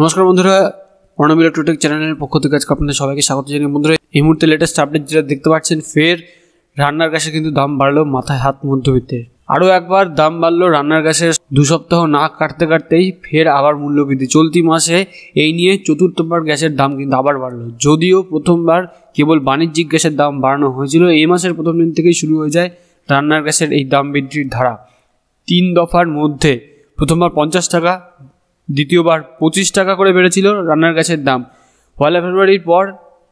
নমস্কার বন্ধুরা অর্ণব ইলেকট্রনিক চ্যানেলের পক্ষ থেকে আজকে আপনাদের সবাইকে স্বাগত জানিয়ে বন্ধুরা এই মুহূর্তে লেটেস্ট আপডেট যেটা দেখতে পাচ্ছেন ফের রান্নার গ্যাসের কিন্তু দাম বাড়লো মাথায় হাত মধ্যবিত্তের আরও একবার দাম বাড়লো রান্নার গ্যাসের দু সপ্তাহ না কাটতে কাটতেই ফের আবার মূল্যবৃদ্ধি চলতি মাসে এই নিয়ে চতুর্থবার গ্যাসের দাম কিন্তু আবার বাড়লো যদিও প্রথমবার কেবল বাণিজ্যিক গ্যাসের দাম বাড়ানো হয়েছিল এই মাসের প্রথম দিন থেকেই শুরু হয়ে যায় রান্নার গ্যাসের এই দাম বৃদ্ধির ধারা তিন দফার মধ্যে প্রথমবার পঞ্চাশ টাকা দ্বিতীয়বার পঁচিশ টাকা করে বেড়েছিল রান্নার গ্যাসের দাম পয়লা ফেব্রুয়ারির পর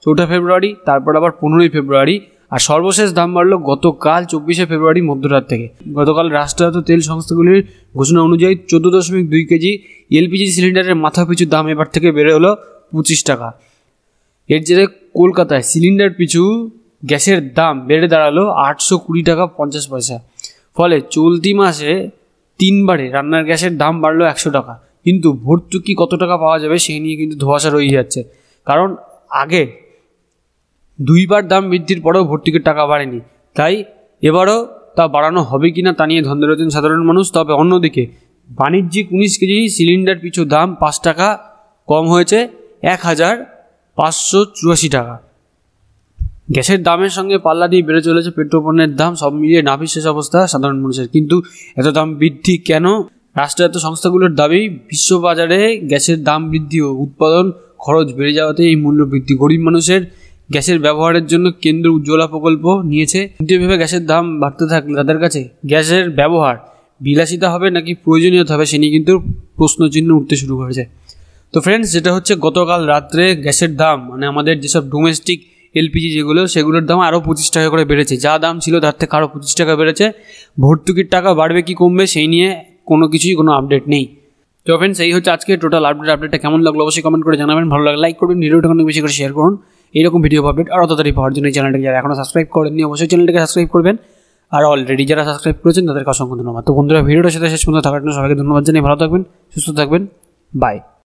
চৌঠা ফেব্রুয়ারি তারপর আবার পনেরোই ফেব্রুয়ারি আর সর্বশেষ দাম বাড়ল গতকাল চব্বিশে ফেব্রুয়ারি মধ্যরাত থেকে গতকাল রাষ্ট্রায়ত্ত তেল সংস্থাগুলির ঘোষণা অনুযায়ী চোদ্দ দশমিক দুই কেজি এলপিজি সিলিন্ডারের মাথা পিছু দাম এবার থেকে বেড়ে হলো পঁচিশ টাকা এর জেরে কলকাতায় সিলিন্ডার পিছু গ্যাসের দাম বেড়ে দাঁড়ালো আটশো কুড়ি টাকা পঞ্চাশ পয়সা ফলে চলতি মাসে তিনবারে রান্নার গ্যাসের দাম বাড়লো একশো টাকা কিন্তু ভর্তুকি কত টাকা পাওয়া যাবে সেই নিয়ে কিন্তু ধোয়াশা রয়ে যাচ্ছে কারণ আগে দুইবার দাম বৃদ্ধির পরেও ভর্তুকির টাকা বাড়েনি তাই এবারও তা বাড়ানো হবে কি না তা নিয়ে ধন্দে রয়েছেন সাধারণ মানুষ তবে অন্যদিকে বাণিজ্যিক উনিশ কেজি সিলিন্ডার পিছু দাম পাঁচ টাকা কম হয়েছে এক হাজার পাঁচশো চুরাশি টাকা গ্যাসের দামের সঙ্গে পাল্লা দিয়ে বেড়ে চলেছে পেট্রোল পণ্যের দাম সব মিলিয়ে নাভিশেষ অবস্থা সাধারণ মানুষের কিন্তু এত দাম বৃদ্ধি কেন রাষ্ট্রায়ত্ত সংস্থাগুলোর দাবি বিশ্ববাজারে গ্যাসের দাম বৃদ্ধি ও উৎপাদন খরচ বেড়ে যাওয়াতে এই মূল্য বৃদ্ধি গরিব মানুষের গ্যাসের ব্যবহারের জন্য কেন্দ্র উজ্জ্বলা প্রকল্প নিয়েছে কিন্তু এভাবে গ্যাসের দাম বাড়তে থাকলে তাদের কাছে গ্যাসের ব্যবহার বিলাসিতা হবে নাকি প্রয়োজনীয়তা হবে সে নিয়ে কিন্তু প্রশ্নচিহ্ন উঠতে শুরু করেছে তো ফ্রেন্ডস যেটা হচ্ছে গতকাল রাত্রে গ্যাসের দাম মানে আমাদের যেসব ডোমেস্টিক এলপিজি যেগুলো সেগুলোর দাম আরও পঁচিশ টাকা করে বেড়েছে যা দাম ছিল তার থেকে আরও পঁচিশ টাকা বেড়েছে ভর্তুকির টাকা বাড়বে কি কমবে সেই নিয়ে কোনো কিছুই কোনো আপডেট নেই তো ফ্রেন্ডস এই হচ্ছে আজকে টোটাল আপডেট আপডেটটা কেমন লাগলো অবশ্যই কমেন্ট করে জানাবেন ভালো লাগে লাইক করবেন ভিডিওটা অনেক বেশি করে শেয়ার করুন এরকম ভিডিও আপডেট আরও তাড়াতাড়ি পাওয়ার জন্য চ্যানেলটি যারা এখনও সাবস্ক্রাইব করেননি অবশ্যই চ্যানেলটাকে সাবস্ক্রাইব করবেন আর অলরেডি যারা সাবস্ক্রাইব করেছেন তাদেরকে অসংখ্য ধন্যবাদ তো বন্ধুরা ভিডিওটার সাথে শেষ পর্যন্ত থাকার জন্য সবাইকে ধন্যবাদ জানিয়ে ভালো থাকবেন সুস্থ থাকবেন বাই